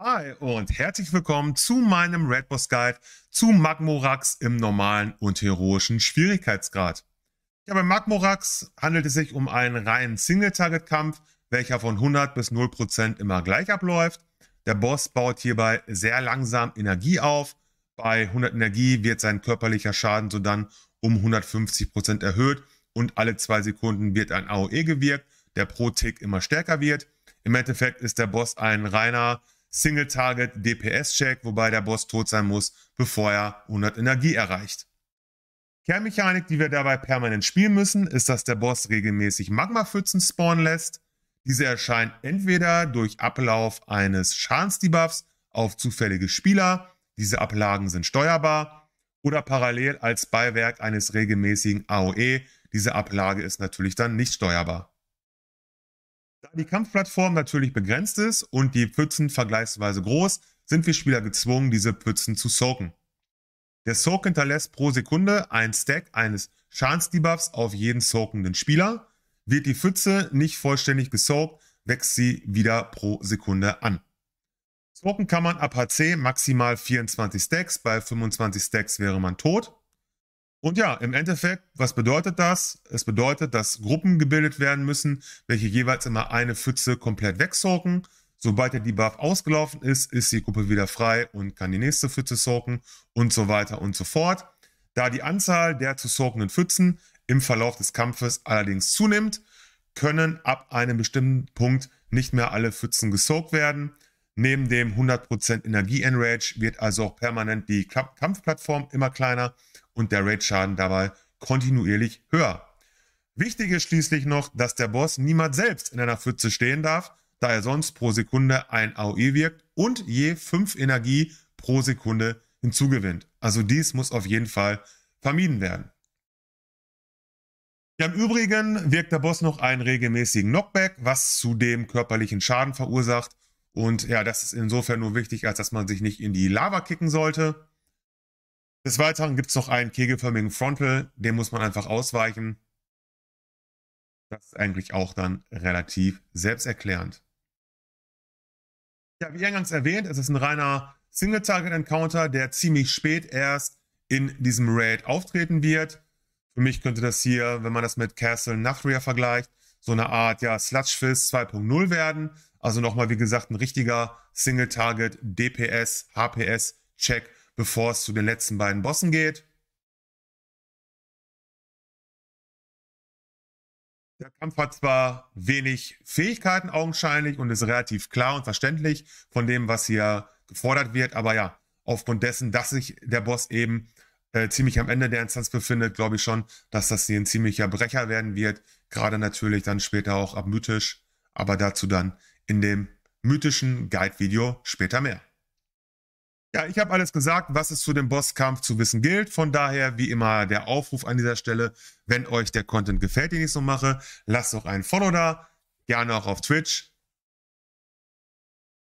Hi und herzlich willkommen zu meinem Red Boss Guide zu Magmorax im normalen und heroischen Schwierigkeitsgrad. Ja, bei Magmorax handelt es sich um einen reinen Single-Target-Kampf, welcher von 100 bis 0% immer gleich abläuft. Der Boss baut hierbei sehr langsam Energie auf. Bei 100 Energie wird sein körperlicher Schaden so dann um 150% erhöht und alle zwei Sekunden wird ein AOE gewirkt, der pro Tick immer stärker wird. Im Endeffekt ist der Boss ein reiner Single-Target-DPS-Check, wobei der Boss tot sein muss, bevor er 100 Energie erreicht. Kernmechanik, die wir dabei permanent spielen müssen, ist, dass der Boss regelmäßig Magma-Pfützen spawnen lässt. Diese erscheinen entweder durch Ablauf eines Schadensdebuffs auf zufällige Spieler, diese Ablagen sind steuerbar, oder parallel als Beiwerk eines regelmäßigen AOE, diese Ablage ist natürlich dann nicht steuerbar. Da die Kampfplattform natürlich begrenzt ist und die Pfützen vergleichsweise groß, sind wir Spieler gezwungen, diese Pfützen zu soaken. Der Soak hinterlässt pro Sekunde ein Stack eines Schadensdebuffs auf jeden soakenden Spieler. Wird die Pfütze nicht vollständig gesoakt, wächst sie wieder pro Sekunde an. Soaken kann man ab HC maximal 24 Stacks, bei 25 Stacks wäre man tot. Und ja, im Endeffekt, was bedeutet das? Es bedeutet, dass Gruppen gebildet werden müssen, welche jeweils immer eine Pfütze komplett wegsorgen. Sobald der Debuff ausgelaufen ist, ist die Gruppe wieder frei und kann die nächste Pfütze sorgen und so weiter und so fort. Da die Anzahl der zu sorgenden Pfützen im Verlauf des Kampfes allerdings zunimmt, können ab einem bestimmten Punkt nicht mehr alle Pfützen gesorgt werden. Neben dem 100% Energie-Enrage wird also auch permanent die Kampfplattform immer kleiner und der Raid-Schaden dabei kontinuierlich höher. Wichtig ist schließlich noch, dass der Boss niemals selbst in einer Pfütze stehen darf, da er sonst pro Sekunde ein AOE wirkt und je 5 Energie pro Sekunde hinzugewinnt. Also dies muss auf jeden Fall vermieden werden. Ja, im Übrigen wirkt der Boss noch einen regelmäßigen Knockback, was zudem körperlichen Schaden verursacht. Und ja, das ist insofern nur wichtig, als dass man sich nicht in die Lava kicken sollte. Des Weiteren gibt es noch einen kegelförmigen Frontal, den muss man einfach ausweichen. Das ist eigentlich auch dann relativ selbsterklärend. Ja, wie eingangs erwähnt, es ist ein reiner Single-Target-Encounter, der ziemlich spät erst in diesem Raid auftreten wird. Für mich könnte das hier, wenn man das mit Castle Nachtria vergleicht, so eine Art ja, Sludge Fist 2.0 werden. Also nochmal, wie gesagt, ein richtiger Single-Target DPS, HPS-Check bevor es zu den letzten beiden Bossen geht. Der Kampf hat zwar wenig Fähigkeiten augenscheinlich und ist relativ klar und verständlich von dem, was hier gefordert wird, aber ja, aufgrund dessen, dass sich der Boss eben äh, ziemlich am Ende der Instanz befindet, glaube ich schon, dass das hier ein ziemlicher Brecher werden wird. Gerade natürlich dann später auch ab mythisch, aber dazu dann in dem mythischen Guide-Video später mehr. Ja, ich habe alles gesagt, was es zu dem Bosskampf zu wissen gilt. Von daher, wie immer, der Aufruf an dieser Stelle. Wenn euch der Content gefällt, den ich so mache, lasst doch einen Follow da. Gerne auch auf Twitch.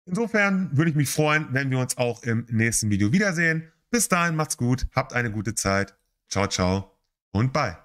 Insofern würde ich mich freuen, wenn wir uns auch im nächsten Video wiedersehen. Bis dahin, macht's gut, habt eine gute Zeit. Ciao, ciao und bye.